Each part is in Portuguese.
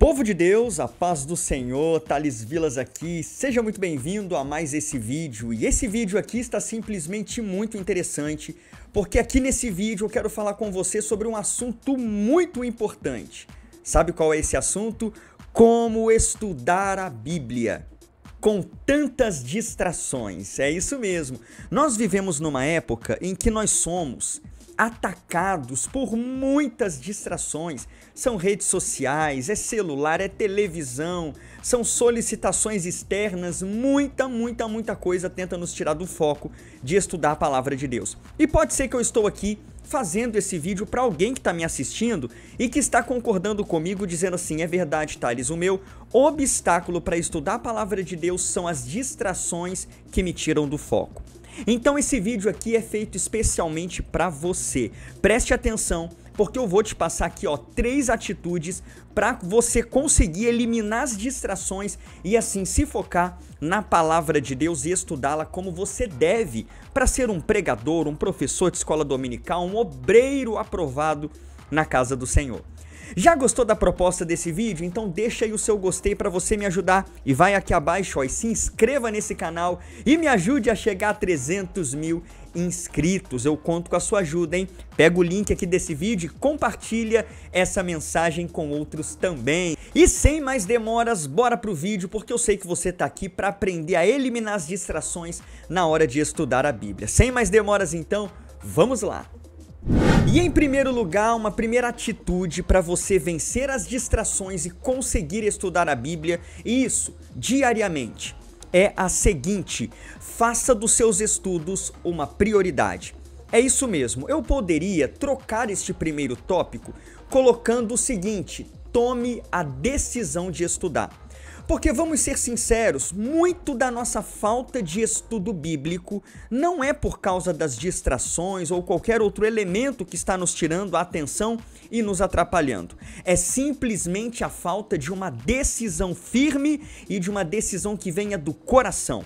Povo de Deus, a paz do Senhor, Thales Vilas aqui. Seja muito bem-vindo a mais esse vídeo. E esse vídeo aqui está simplesmente muito interessante, porque aqui nesse vídeo eu quero falar com você sobre um assunto muito importante. Sabe qual é esse assunto? Como estudar a Bíblia com tantas distrações. É isso mesmo. Nós vivemos numa época em que nós somos atacados por muitas distrações. São redes sociais, é celular, é televisão, são solicitações externas, muita, muita, muita coisa tenta nos tirar do foco de estudar a palavra de Deus. E pode ser que eu estou aqui fazendo esse vídeo para alguém que está me assistindo e que está concordando comigo, dizendo assim: é verdade, Thales, o meu obstáculo para estudar a palavra de Deus são as distrações que me tiram do foco. Então esse vídeo aqui é feito especialmente para você. Preste atenção porque eu vou te passar aqui ó três atitudes para você conseguir eliminar as distrações e assim se focar na palavra de Deus e estudá-la como você deve para ser um pregador, um professor de escola dominical, um obreiro aprovado na casa do Senhor. Já gostou da proposta desse vídeo? Então deixa aí o seu gostei para você me ajudar e vai aqui abaixo ó, e se inscreva nesse canal e me ajude a chegar a 300 mil inscritos. Eu conto com a sua ajuda, hein? Pega o link aqui desse vídeo e compartilha essa mensagem com outros também. E sem mais demoras, bora pro vídeo, porque eu sei que você tá aqui para aprender a eliminar as distrações na hora de estudar a Bíblia. Sem mais demoras então, vamos lá. E em primeiro lugar, uma primeira atitude para você vencer as distrações e conseguir estudar a Bíblia, e isso diariamente, é a seguinte: faça dos seus estudos uma prioridade. É isso mesmo, eu poderia trocar este primeiro tópico colocando o seguinte: tome a decisão de estudar. Porque vamos ser sinceros, muito da nossa falta de estudo bíblico não é por causa das distrações ou qualquer outro elemento que está nos tirando a atenção e nos atrapalhando. É simplesmente a falta de uma decisão firme e de uma decisão que venha do coração.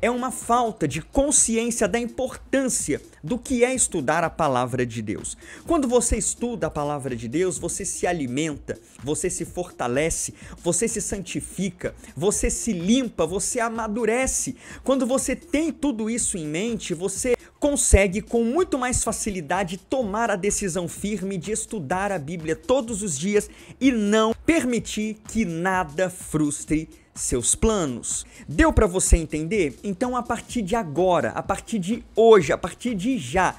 É uma falta de consciência da importância do que é estudar a palavra de Deus. Quando você estuda a palavra de Deus, você se alimenta, você se fortalece, você se santifica, você se limpa, você amadurece. Quando você tem tudo isso em mente, você consegue com muito mais facilidade tomar a decisão firme de estudar a Bíblia todos os dias e não permitir que nada frustre seus planos. Deu para você entender? Então, a partir de agora, a partir de hoje, a partir de já,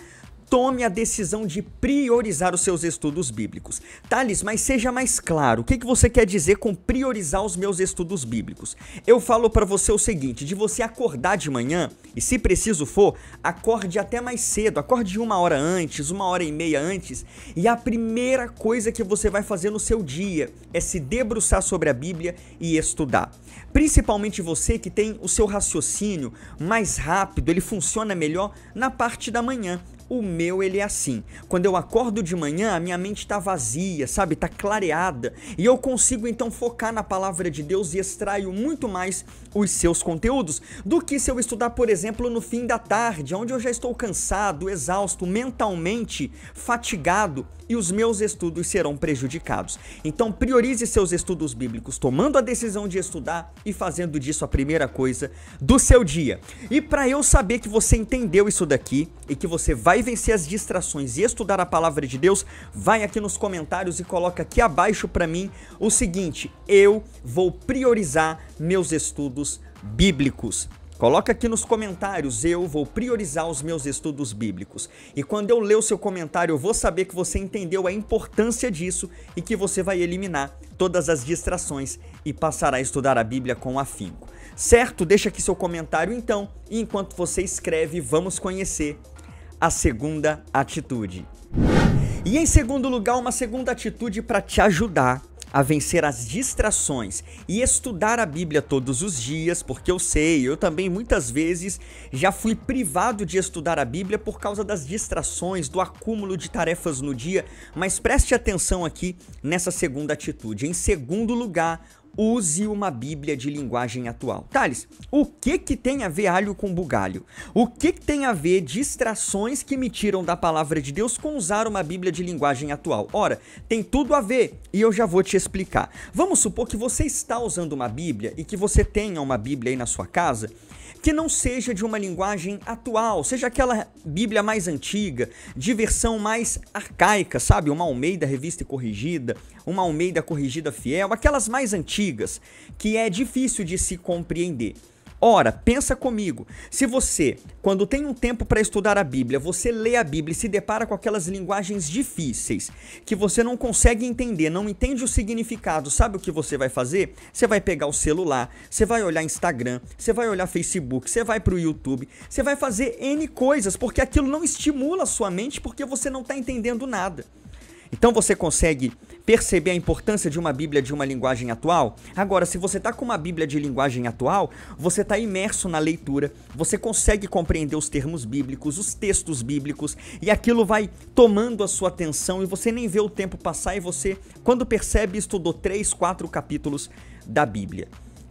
tome a decisão de priorizar os seus estudos bíblicos. Thales, mas seja mais claro, o que, que você quer dizer com priorizar os meus estudos bíblicos? Eu falo para você o seguinte, de você acordar de manhã, e se preciso for, acorde até mais cedo, acorde uma hora antes, uma hora e meia antes, e a primeira coisa que você vai fazer no seu dia é se debruçar sobre a Bíblia e estudar. Principalmente você que tem o seu raciocínio mais rápido, ele funciona melhor na parte da manhã. O meu, ele é assim. Quando eu acordo de manhã, a minha mente está vazia, sabe? Está clareada. E eu consigo então focar na palavra de Deus e extraio muito mais os seus conteúdos do que se eu estudar, por exemplo, no fim da tarde, onde eu já estou cansado, exausto, mentalmente fatigado e os meus estudos serão prejudicados. Então, priorize seus estudos bíblicos, tomando a decisão de estudar e fazendo disso a primeira coisa do seu dia. E para eu saber que você entendeu isso daqui e que você vai vai vencer as distrações e estudar a palavra de Deus, vai aqui nos comentários e coloca aqui abaixo para mim o seguinte: eu vou priorizar meus estudos bíblicos. Coloca aqui nos comentários, eu vou priorizar os meus estudos bíblicos. E quando eu ler o seu comentário, eu vou saber que você entendeu a importância disso e que você vai eliminar todas as distrações e passará a estudar a Bíblia com afinco. Certo? Deixa aqui seu comentário então, e enquanto você escreve, vamos conhecer a segunda atitude. E em segundo lugar, uma segunda atitude para te ajudar a vencer as distrações e estudar a Bíblia todos os dias, porque eu sei, eu também muitas vezes já fui privado de estudar a Bíblia por causa das distrações, do acúmulo de tarefas no dia, mas preste atenção aqui nessa segunda atitude. Em segundo lugar, use uma Bíblia de linguagem atual. Thales, o que que tem a ver alho com bugalho? O que que tem a ver distrações que me tiram da palavra de Deus com usar uma Bíblia de linguagem atual? Ora, tem tudo a ver e eu já vou te explicar. Vamos supor que você está usando uma Bíblia e que você tenha uma Bíblia aí na sua casa que não seja de uma linguagem atual, seja aquela Bíblia mais antiga, de versão mais arcaica, sabe? Uma Almeida Revista e Corrigida, uma Almeida Corrigida Fiel, aquelas mais antigas, que é difícil de se compreender. Ora, pensa comigo. Se você, quando tem um tempo para estudar a Bíblia, você lê a Bíblia e se depara com aquelas linguagens difíceis que você não consegue entender, não entende o significado, sabe o que você vai fazer? Você vai pegar o celular, você vai olhar Instagram, você vai olhar Facebook, você vai para o YouTube, você vai fazer N coisas, porque aquilo não estimula a sua mente porque você não está entendendo nada. Então você consegue perceber a importância de uma Bíblia de uma linguagem atual? Agora, se você está com uma Bíblia de linguagem atual, você está imerso na leitura, você consegue compreender os termos bíblicos, os textos bíblicos, e aquilo vai tomando a sua atenção e você nem vê o tempo passar e você, quando percebe, estudou três, quatro capítulos da Bíblia.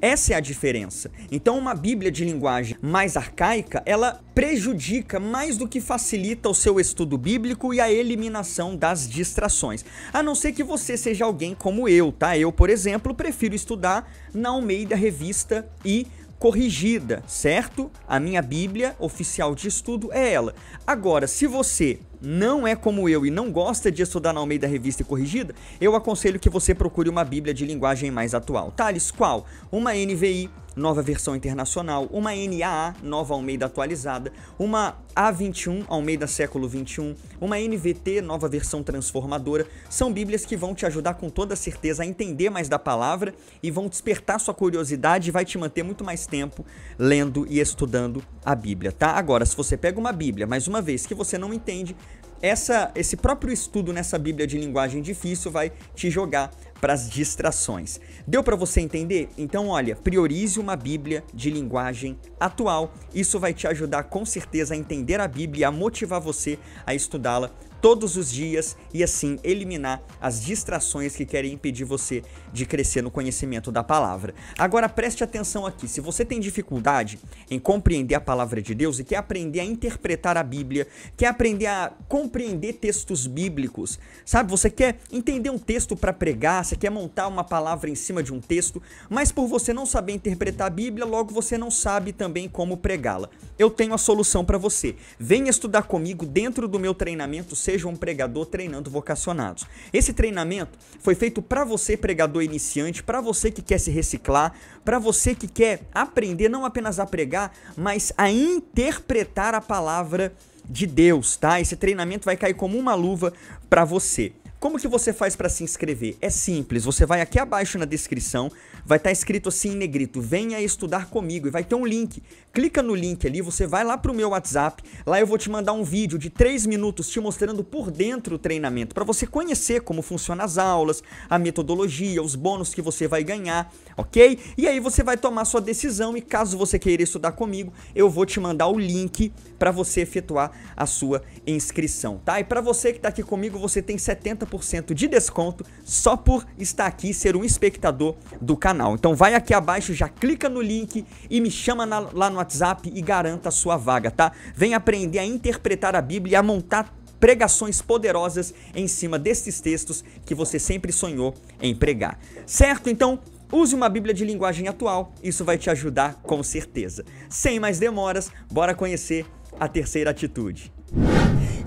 Essa é a diferença. Então, uma Bíblia de linguagem mais arcaica, ela prejudica mais do que facilita o seu estudo bíblico e a eliminação das distrações. A não ser que você seja alguém como eu, tá? Eu, por exemplo, prefiro estudar na Almeida Revista e corrigida, certo? A minha Bíblia oficial de estudo é ela. Agora, se você não é como eu e não gosta de estudar na Almeida Revista e Corrigida, eu aconselho que você procure uma Bíblia de linguagem mais atual. Tales qual? Uma NVI nova versão internacional, uma NAA, nova Almeida atualizada, uma A21, Almeida século 21, uma NVT, nova versão transformadora, são Bíblias que vão te ajudar com toda certeza a entender mais da palavra e vão despertar sua curiosidade e vai te manter muito mais tempo lendo e estudando a Bíblia, tá? Agora, se você pega uma Bíblia, mais uma vez, que você não entende, essa, esse próprio estudo nessa Bíblia de linguagem difícil vai te jogar para as distrações. Deu para você entender? Então, olha, priorize uma Bíblia de linguagem atual. Isso vai te ajudar com certeza a entender a Bíblia e a motivar você a estudá-la todos os dias e assim eliminar as distrações que querem impedir você de crescer no conhecimento da palavra. Agora preste atenção aqui, se você tem dificuldade em compreender a palavra de Deus e quer aprender a interpretar a Bíblia, quer aprender a compreender textos bíblicos, sabe? Você quer entender um texto para pregar, você quer montar uma palavra em cima de um texto, mas por você não saber interpretar a Bíblia, logo você não sabe também como pregá-la. Eu tenho a solução para você. Venha estudar comigo dentro do meu treinamento, seja seja um pregador treinando vocacionados. Esse treinamento foi feito para você, pregador iniciante, para você que quer se reciclar, para você que quer aprender não apenas a pregar, mas a interpretar a palavra de Deus, tá? Esse treinamento vai cair como uma luva para você. Como que você faz para se inscrever? É simples, você vai aqui abaixo na descrição, vai estar tá escrito assim em negrito: venha estudar comigo. E vai ter um link. Clica no link ali, você vai lá pro meu WhatsApp. Lá eu vou te mandar um vídeo de 3 minutos te mostrando por dentro o treinamento, para você conhecer como funcionam as aulas, a metodologia, os bônus que você vai ganhar, ok? E aí você vai tomar sua decisão. E caso você queira estudar comigo, eu vou te mandar o link para você efetuar a sua inscrição, tá? E para você que está aqui comigo, você tem 70% de desconto só por estar aqui ser um espectador do canal canal. Então vai aqui abaixo, já clica no link e me chama na, lá no WhatsApp e garanta a sua vaga, tá? Vem aprender a interpretar a Bíblia e a montar pregações poderosas em cima desses textos que você sempre sonhou em pregar. Certo? Então, use uma Bíblia de linguagem atual, isso vai te ajudar com certeza. Sem mais demoras, bora conhecer a terceira atitude.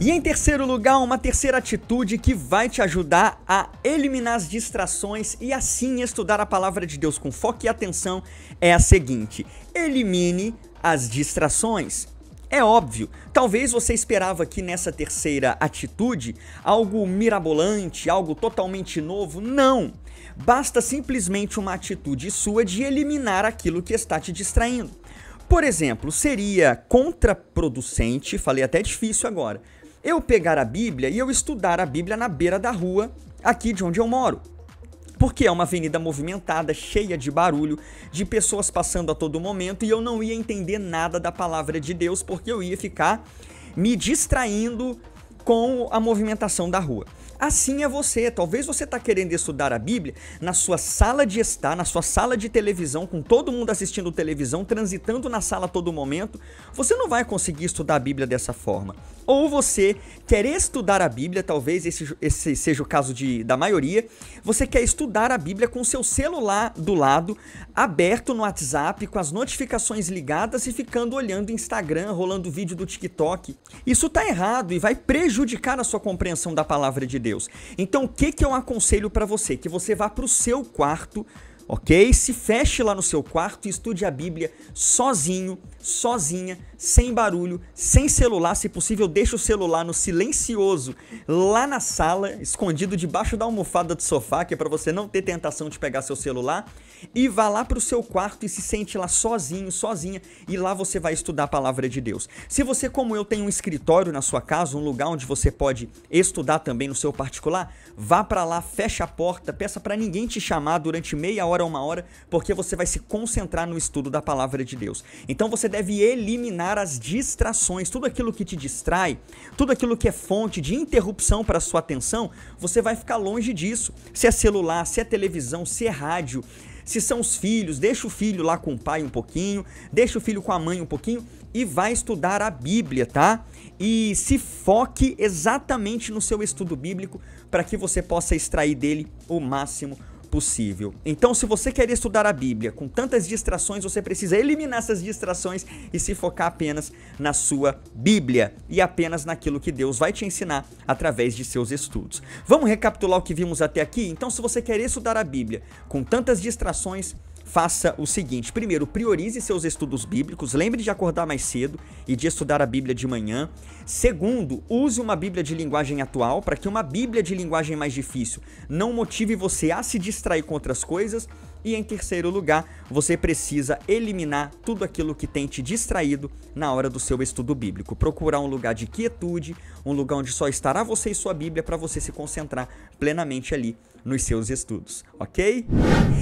E em terceiro lugar, uma terceira atitude que vai te ajudar a eliminar as distrações e assim estudar a palavra de Deus com foco e atenção é a seguinte: elimine as distrações. É óbvio, talvez você esperava que nessa terceira atitude algo mirabolante, algo totalmente novo. Não! Basta simplesmente uma atitude sua de eliminar aquilo que está te distraindo. Por exemplo, seria contraproducente, falei até difícil agora, eu pegar a Bíblia e eu estudar a Bíblia na beira da rua, aqui de onde eu moro. Porque é uma avenida movimentada, cheia de barulho, de pessoas passando a todo momento e eu não ia entender nada da palavra de Deus porque eu ia ficar me distraindo com a movimentação da rua. Assim é você. Talvez você está querendo estudar a Bíblia na sua sala de estar, na sua sala de televisão, com todo mundo assistindo televisão, transitando na sala a todo momento. Você não vai conseguir estudar a Bíblia dessa forma. Ou você quer estudar a Bíblia, talvez esse, esse seja o caso de, da maioria, você quer estudar a Bíblia com seu celular do lado, aberto no WhatsApp, com as notificações ligadas e ficando olhando Instagram, rolando vídeo do TikTok. Isso está errado e vai prejudicar a sua compreensão da palavra de Deus. Deus. Então, o que, que eu aconselho para você? Que você vá para o seu quarto, ok? Se feche lá no seu quarto e estude a Bíblia sozinho, sozinha, sem barulho, sem celular. Se possível, deixe o celular no silencioso lá na sala, escondido debaixo da almofada do sofá, que é para você não ter tentação de pegar seu celular e vá lá para o seu quarto e se sente lá sozinho, sozinha, e lá você vai estudar a palavra de Deus. Se você, como eu, tem um escritório na sua casa, um lugar onde você pode estudar também no seu particular, vá para lá, fecha a porta, peça para ninguém te chamar durante meia hora, uma hora, porque você vai se concentrar no estudo da palavra de Deus. Então você deve eliminar as distrações, tudo aquilo que te distrai, tudo aquilo que é fonte de interrupção para sua atenção, você vai ficar longe disso. Se é celular, se é televisão, se é rádio, se são os filhos, deixa o filho lá com o pai um pouquinho, deixa o filho com a mãe um pouquinho e vai estudar a Bíblia, tá? E se foque exatamente no seu estudo bíblico para que você possa extrair dele o máximo possível possível. Então, se você quer estudar a Bíblia com tantas distrações, você precisa eliminar essas distrações e se focar apenas na sua Bíblia e apenas naquilo que Deus vai te ensinar através de seus estudos. Vamos recapitular o que vimos até aqui? Então, se você quer estudar a Bíblia com tantas distrações, faça o seguinte: primeiro, priorize seus estudos bíblicos, lembre de acordar mais cedo e de estudar a Bíblia de manhã. Segundo, use uma Bíblia de linguagem atual para que uma Bíblia de linguagem mais difícil não motive você a se distrair com outras coisas. E em terceiro lugar, você precisa eliminar tudo aquilo que tem te distraído na hora do seu estudo bíblico. Procurar um lugar de quietude, um lugar onde só estará você e sua Bíblia para você se concentrar plenamente ali nos seus estudos, ok?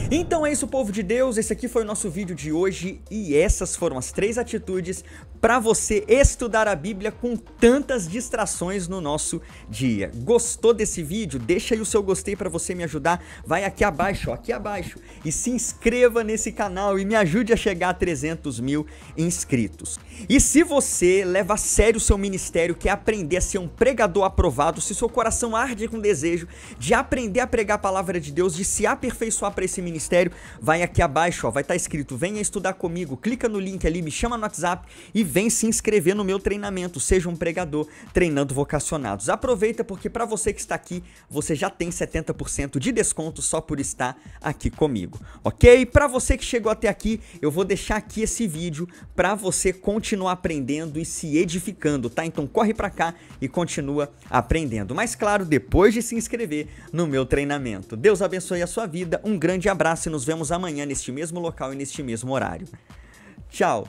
Então é isso, povo de Deus. Esse aqui foi o nosso vídeo de hoje e essas foram as três atitudes para você estudar a Bíblia com tantas distrações no nosso dia. Gostou desse vídeo? Deixa aí o seu gostei para você me ajudar. Vai aqui abaixo, ó, aqui abaixo e se inscreva nesse canal e me ajude a chegar a 300 mil inscritos. E se você leva a sério o seu ministério, quer aprender a ser um pregador aprovado, se seu coração arde com desejo de aprender a pregar pegar a palavra de Deus, de se aperfeiçoar para esse ministério, vai aqui abaixo, ó, vai estar tá escrito: venha estudar comigo, clica no link ali, me chama no WhatsApp e vem se inscrever no meu treinamento, seja um pregador treinando vocacionados. Aproveita porque para você que está aqui, você já tem 70% de desconto só por estar aqui comigo, ok? Para você que chegou até aqui, eu vou deixar aqui esse vídeo para você continuar aprendendo e se edificando, tá? Então corre para cá e continua aprendendo. Mas claro, depois de se inscrever no meu treinamento treinamento. Deus abençoe a sua vida, um grande abraço e nos vemos amanhã neste mesmo local e neste mesmo horário. Tchau!